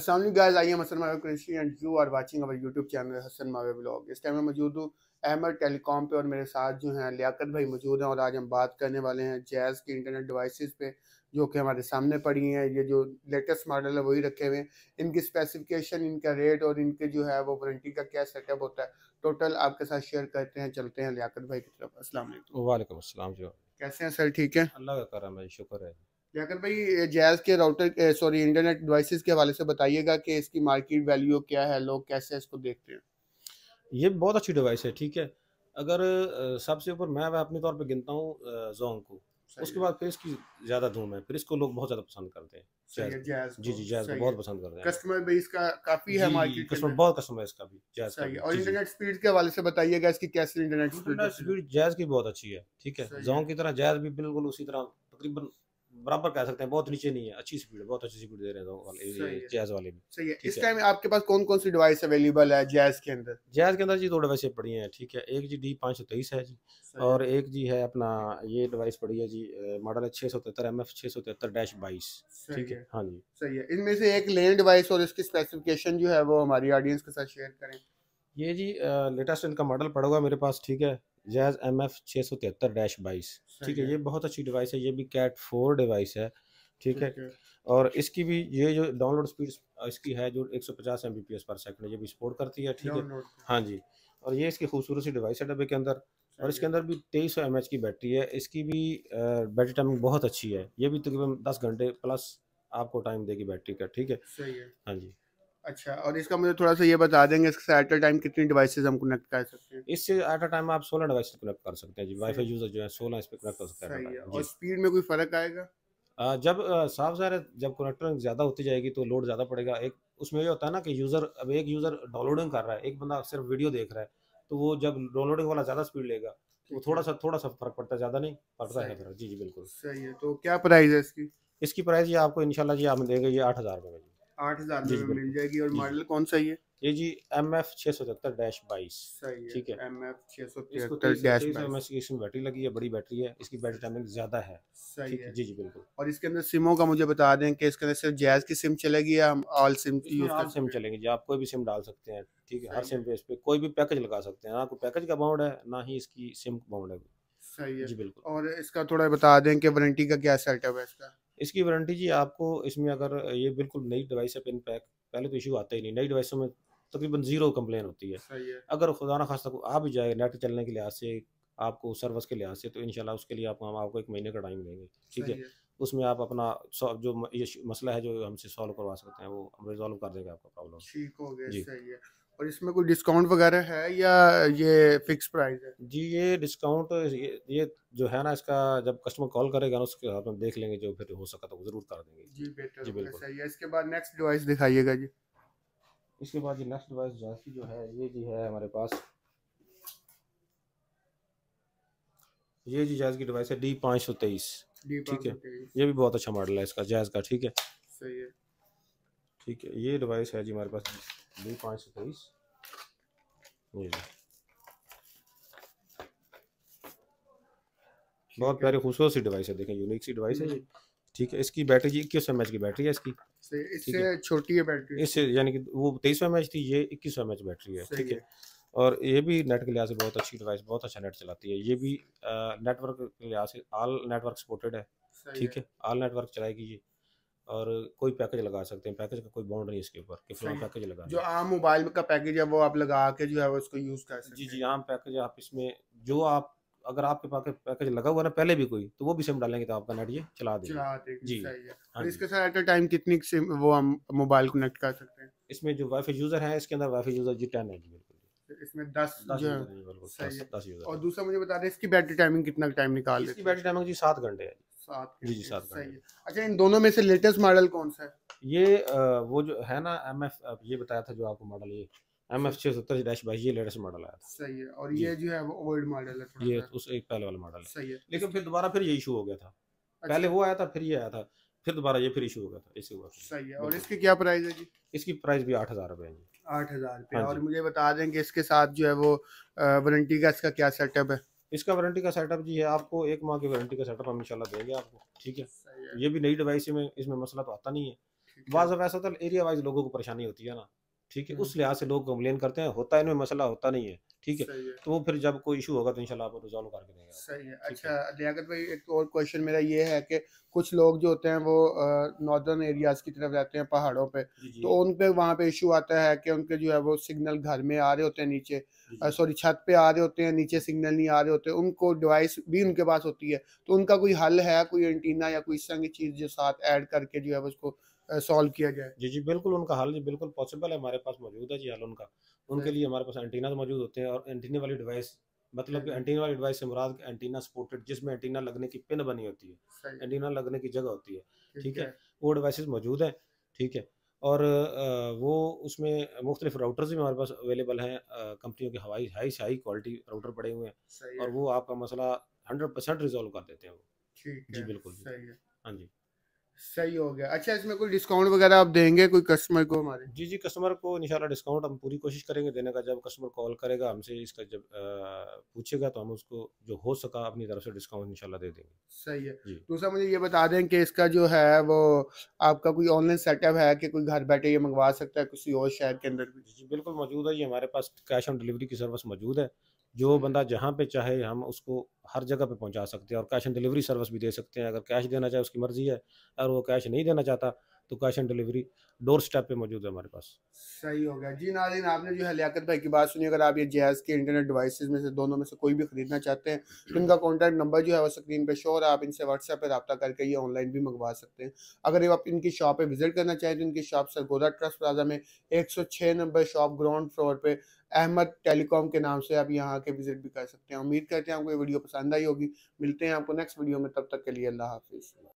असल guys I am Hasan Mave Qureshi and you are watching our YouTube channel Hasan Mave blog इस time मैं मौजूद हूँ अहमद टेलीकॉम पे और मेरे साथ जो हैं लियाकत भाई मौजूद हैं और आज हम बात करने वाले हैं जैज़ की इंटरनेट डिवाइसेस पे जो कि हमारे सामने पड़ी हैं ये जो लेटेस्ट मॉडल है वही रखे हुए हैं इनकी स्पेसिफिकेशन इनका रेट और इनके जो है वो वारंटी का क्या सेटअप होता है टोटल आपके साथ शेयर करते हैं चलते हैं लियाकत भाई की तरफ असल वाईक असलम कैसे हैं सर ठीक है अल्लाह का करम है शुक्र है जाकर भाई जैज के राउटर सॉरी इंटरनेट डिवाइसेस के हवाले से बताइएगा कि इसकी मार्केट वैल्यू क्या है लोग कैसे इसको देखते हैं ये बहुत अच्छी डिवाइस है ठीक है अगर सबसे ऊपर मैं अपने तौर पर गिनता हूँ जोंग को उसके बाद फिर इसकी ज्यादा धूम है फिर इसको लोग बहुत ज्यादा पसंद करते हैं जी जी जैज को बहुत पसंद करते हैं कस्टमर बेस का काफी है मार्केट कस्टमर बहुत कस्टमर है इसका भी जैज का और इंटरनेट स्पीड के हवाले से बताइएगा इसकी कैसे इंटरनेट स्पीड स्पीड जैज की बहुत अच्छी है ठीक है जोंग की तरह जैज भी बिल्कुल उसी तरह तकरीबन बराबर कह सकते हैं बहुत नीचे नहीं है अच्छी स्पीड बहुत अच्छी स्पीड दे रहे हैं तो वाले सही है। जैज वाले में सही है इस टाइम आपके पास कौन कौन सी डिवाइस अवेलेबल है जैज के अंदर जैज के अंदर जी दो डिवाइसें पड़ी हैं ठीक है एक जी डी पाँच सौ तेईस है जी और एक जी है अपना ये डिवाइस पड़ी है जी मॉडल है छह सौ तिहत्तर एम एफ छह सौ तिहत्तर डैश बाईस ठीक है हाँ जी सही है इनमें से एक लेन डिवाइस और इसकी स्पेसिफिकेशन जो है वो हमारी ऑडियंस के साथ शेयर करें ये जी लेटेस्ट इनका मॉडल पड़ा हुआ मेरे पास ठीक है जैज एम एफ छः सौ तिहत्तर डैश बाईस ठीक है ये बहुत अच्छी डिवाइस है ये भी कैट फोर डिवाइस है ठीक है और इसकी भी ये जो डाउनलोड स्पीड इसकी है जो एक सौ पचास एम बी पी एस पर सेकंड ये भी सपोर्ट करती है ठीक है हाँ जी और ये इसकी खूबसूरत सी डिवाइस है डब्बे के अंदर और इसके अंदर भी तेईस सौ एम एच की बैटरी है इसकी भी बैटरी टाइमिंग बहुत अच्छी है ये भी तकरीबन दस घंटे प्लस आपको टाइम देगी बैटरी का ठीक है हाँ जी अच्छा और इसका मुझे थोड़ा सा ये बता देंगे इससे एट अ टाइम कितनी डिवाइसेस हम कनेक्ट कर सकते हैं इससे एट अ टाइम आप सोलह डिवाइसेस कनेक्ट कर सकते हैं जी वाईफाई यूजर जो है सोलह इस पर कनेक्ट कर सकते हैं और स्पीड में कोई फर्क आएगा जब साफ जाहिर है जब कनेक्टर ज़्यादा होती जाएगी तो लोड ज़्यादा पड़ेगा एक उसमें ये होता है ना कि यूज़र अब एक यूज़र डाउनलोडिंग कर रहा है एक बंदा सिर्फ वीडियो देख रहा है तो वो जब डाउनलोडिंग वाला ज़्यादा स्पीड लेगा तो थोड़ा सा थोड़ा सा फर्क पड़ता है ज़्यादा नहीं पड़ता है जी जी बिल्कुल सही है तो क्या प्राइस है इसकी इसकी प्राइस ये आपको इनशाला जी आप देंगे ये आठ हज़ार रुपये आठ हजार में मिल जाएगी और मॉडल कौन सा ये ये जी एम एफ छह सौ तिहत्तर डैश बाईस ठीक है एम एफ छह सौ तिहत्तर डैश एम एस इसमें बैटरी लगी है बड़ी बैटरी है इसकी बैटरी टाइमिंग ज़्यादा है सही है जी जी बिल्कुल और इसके अंदर सिमों का मुझे बता दें कि इसके अंदर सिर्फ जैज़ की सिम चलेगी या हम ऑल सिम की यूज़ कर सिम चलेंगे जी आप कोई भी सिम डाल सकते हैं ठीक है हर सिम पे इस पर कोई भी पैकेज लगा सकते हैं ना कोई पैकेज का बाउंड है ना ही इसकी सिम बाउंड है सही है जी बिल्कुल और इसका थोड़ा बता दें कि वारंटी का क्या सेटअप है इसका इसकी वारंटी जी आपको इसमें अगर ये बिल्कुल नई डिवाइस है पिन पैक पहले तो इशू आता ही नहीं नई डिवाइसों में तकरीबन जीरो कंप्लेन होती है, है। अगर खुदा ना तक आ भी जाए नेट चलने के लिहाज से आपको सर्विस के लिहाज से तो इनशाला उसके लिए आपको हम आपको एक महीने का टाइम देंगे ठीक है उसमें आप अपना जो ये मसला है जो हमसे सॉल्व करवा सकते हैं वो हम कर देंगे आपका प्रॉब्लम ठीक हो गया सही है और इसमें कोई डिस्काउंट वगैरह है या ये फिक्स प्राइस है जी ये डिस्काउंट ये, ये जो है ना इसका जब कस्टमर कॉल करेगा ना उसके हम देख लेंगे जो फिर हो सका तो जरूर कर देंगे जी बेटर जी बिल्कुल सही है इसके बाद नेक्स्ट डिवाइस दिखाइएगा जी इसके बाद जी नेक्स्ट डिवाइस जैसी जो है ये जी है हमारे पास ये जी जैज की डिवाइस है डी पाँच सौ तेईस ठीक है ये भी बहुत अच्छा मॉडल है इसका जैज का ठीक है सही है ठीक है ये डिवाइस है जी हमारे पास बी पाँच सौ तेईस बहुत प्यारी खूबसूरत सी डिवाइस है देखें यूनिक सी डिवाइस है ठीक है इसकी बैटरी जी इक्कीस एम की बैटरी है इसकी इससे छोटी है बैटरी इससे यानी कि वो तेईस एम थी ये इक्कीस एम बैटरी है ठीक है और ये भी नेट के लिहाज से बहुत अच्छी डिवाइस बहुत अच्छा नेट चलाती है ये भी नेटवर्क के लिहाज से आल नेटवर्क सपोर्टेड है ठीक है आल नेटवर्क चलाएगी ये और कोई पैकेज लगा सकते हैं पैकेज का कोई बाउंड नहीं इसके ऊपर कि फलाना पैकेज लगा जो आम मोबाइल का पैकेज है वो आप लगा के जो है उसको यूज कर सकते जी जी आम पैकेज आप इसमें जो आप अगर आपके पास पैकेज लगा हुआ ना पहले भी कोई तो वो भी सिम डालेंगे तो आपका नेट ये चला देगा चला देगा जी सही है हाँ और इसके साथ एट अ टाइम कितनी सिम वो हम मोबाइल कनेक्ट कर सकते हैं इसमें जो वाईफाई यूजर है इसके अंदर वाईफाई यूजर जी टेन है बिल्कुल तो इसमें दस जो यूजर और दूसरा मुझे बता दें इसकी बैटरी टाइमिंग कितना टाइम निकाल इसकी बैटरी टाइमिंग जी सात घंटे है सात जी जी सात अच्छा इन दोनों में से लेटेस्ट मॉडल कौन सा है ये वो जो है ना एम एफ ये बताया था जो आपको मॉडल ये एम एफ छः सत्तर डैश बाई ये लेटेस्ट मॉडल आया था सही है और ये जो है वो ओल्ड मॉडल है ये उस एक पहले वाला मॉडल है सही है लेकिन फिर दोबारा फिर ये इशू हो गया था अच्छा। पहले वो आया था फिर ये आया था फिर दोबारा ये फिर इशू हो गया था इसी वक्त सही है और इसकी क्या प्राइस है जी इसकी प्राइस भी आठ हज़ार रुपये है जी आठ हज़ार रुपये हाँ और मुझे बता दें कि इसके साथ जो है वो वारंटी का इसका क्या सेटअप है इसका वारंटी का सेटअप जी है आपको एक माह की वारंटी का सेटअप हम इंशाल्लाह देंगे आपको ठीक है ये भी नई डिवाइस में इसमें मसला तो आता नहीं है बाज़ वैसा तो एरिया वाइज लोगों को परेशानी होती है ना ठीक है हम्म। उस लिहाज से लोग कंप्लेन करते हैं होता है इनमें मसला होता नहीं है ठीक है तो वो फिर जब कोई इशू होगा तो इंशाल्लाह आप रिजॉल्व करके देंगे सही है अच्छा लियाकत भाई एक और क्वेश्चन मेरा ये है कि कुछ लोग जो होते हैं वो नॉर्दर्न एरियाज की तरफ रहते हैं पहाड़ों पे तो उन पे वहाँ पे इशू आता है कि उनके जो है वो सिग्नल घर में आ रहे होते हैं नीचे सॉरी छत पे आ रहे होते हैं नीचे सिग्नल नहीं आ रहे होते उनको डिवाइस भी उनके पास होती है तो उनका कोई हल है कोई एंटीना या कोई इस तरह की चीज़ जो साथ ऐड करके जो है उसको सॉल्व किया जाए जी जी बिल्कुल उनका हल जी बिल्कुल पॉसिबल है हमारे पास मौजूद है जी हल उनका उनके लिए हमारे पास एंटीना मौजूद होते हैं और एंटीना वाली डिवाइस मतलब कि एंटीना वाली डिवाइस से मुराद एंटीना सपोर्टेड जिसमें एंटीना लगने की पिन बनी होती है एंटीना लगने की जगह होती है ठीक है वो डिवाइसेस मौजूद हैं ठीक है और वो उसमें मुख्तलिफ राउटर्स भी हमारे पास अवेलेबल हैं कंपनियों के हवाई हाई से हाई क्वालिटी राउटर पड़े हुए हैं और वो आपका मसला हंड्रेड परसेंट रिजोल्व कर देते हैं वो जी बिल्कुल हाँ जी सही हो गया अच्छा इसमें कोई डिस्काउंट वगैरह आप देंगे कोई कस्टमर को हमारे जी जी कस्टमर को इंशाल्लाह डिस्काउंट हम पूरी कोशिश करेंगे देने का जब कस्टमर कॉल करेगा हमसे इसका जब पूछेगा तो हम उसको जो हो सका अपनी तरफ से डिस्काउंट इंशाल्लाह दे देंगे सही है दूसरा मुझे ये बता दें कि इसका जो है वो आपका कोई ऑनलाइन सेटअप है कि कोई घर बैठे ये मंगवा सकता है किसी और शहर के अंदर जी बिल्कुल मौजूद है ये हमारे पास कैश ऑन डिलीवरी की सर्विस मौजूद है जो बंदा जहाँ पे चाहे हम उसको हर जगह पे पहुँचा सकते हैं और कैश ऑन डिलीवरी सर्विस भी दे सकते हैं अगर कैश देना चाहे उसकी मर्ज़ी है अगर वो कैश नहीं देना चाहता तो cash on delivery doorstep पे मौजूद है हमारे पास सही हो गया जी नाजिन आपने जो है लियाकत भाई की बात सुनी अगर आप ये जहाज के इंटरनेट डिवाइसेस में से दोनों में से कोई भी खरीदना चाहते हैं तो इनका कॉन्टैक्ट नंबर जो है वो स्क्रीन पे शो है आप इनसे व्हाट्सएप पर रबा करके ये ऑनलाइन भी मंगवा सकते हैं अगर आप इनकी शॉप पर विजिट करना चाहें तो इनकी शॉप सरगोदा ट्रस्ट प्लाजा में एक नंबर शॉप ग्राउंड फ्लोर पर अहमद टेलीकॉम के नाम से आप यहाँ आके विजिट भी कर सकते हैं उम्मीद करते हैं आपको ये वीडियो पसंद आई होगी मिलते हैं आपको नेक्स्ट वीडियो में तब तक के लिए अल्लाह हाफिज़